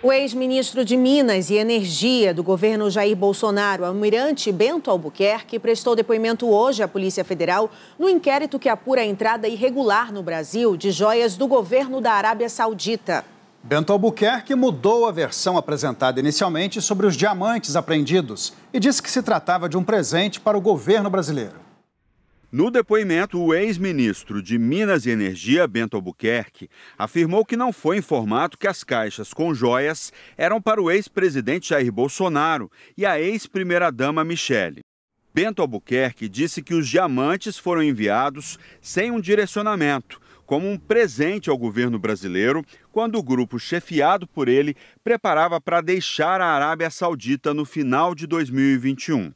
O ex-ministro de Minas e Energia do governo Jair Bolsonaro, almirante Bento Albuquerque, prestou depoimento hoje à Polícia Federal no inquérito que apura a entrada irregular no Brasil de joias do governo da Arábia Saudita. Bento Albuquerque mudou a versão apresentada inicialmente sobre os diamantes apreendidos e disse que se tratava de um presente para o governo brasileiro. No depoimento, o ex-ministro de Minas e Energia, Bento Albuquerque, afirmou que não foi informado que as caixas com joias eram para o ex-presidente Jair Bolsonaro e a ex-primeira-dama Michele. Bento Albuquerque disse que os diamantes foram enviados sem um direcionamento, como um presente ao governo brasileiro, quando o grupo chefiado por ele preparava para deixar a Arábia Saudita no final de 2021.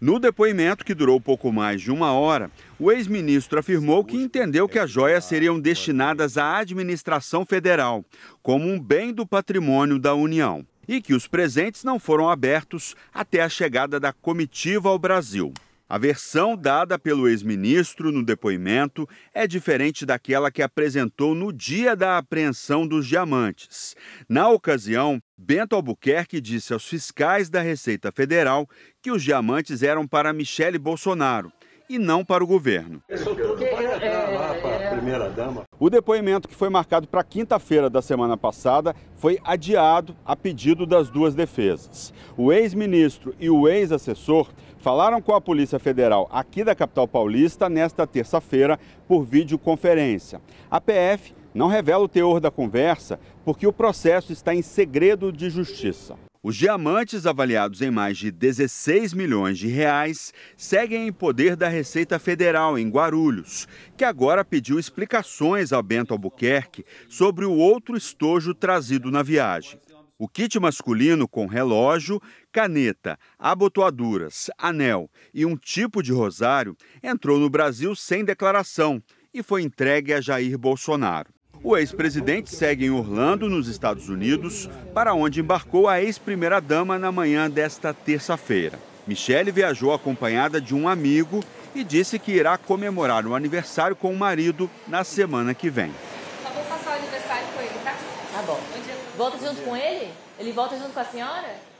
No depoimento, que durou pouco mais de uma hora, o ex-ministro afirmou que entendeu que as joias seriam destinadas à administração federal, como um bem do patrimônio da União, e que os presentes não foram abertos até a chegada da comitiva ao Brasil. A versão dada pelo ex-ministro no depoimento é diferente daquela que apresentou no dia da apreensão dos diamantes. Na ocasião, Bento Albuquerque disse aos fiscais da Receita Federal que os diamantes eram para Michele Bolsonaro e não para o governo. Eu sou primeira-dama. O depoimento, que foi marcado para quinta-feira da semana passada, foi adiado a pedido das duas defesas. O ex-ministro e o ex-assessor falaram com a Polícia Federal aqui da capital paulista nesta terça-feira por videoconferência. A PF não revela o teor da conversa porque o processo está em segredo de justiça. Os diamantes, avaliados em mais de 16 milhões de reais, seguem em poder da Receita Federal em Guarulhos, que agora pediu explicações ao Bento Albuquerque sobre o outro estojo trazido na viagem. O kit masculino com relógio, caneta, abotoaduras, anel e um tipo de rosário entrou no Brasil sem declaração e foi entregue a Jair Bolsonaro. O ex-presidente segue em Orlando, nos Estados Unidos, para onde embarcou a ex-primeira-dama na manhã desta terça-feira. Michele viajou acompanhada de um amigo e disse que irá comemorar o aniversário com o marido na semana que vem. Só vou passar o aniversário com ele, tá? Tá bom. Volta junto com ele? Ele volta junto com a senhora?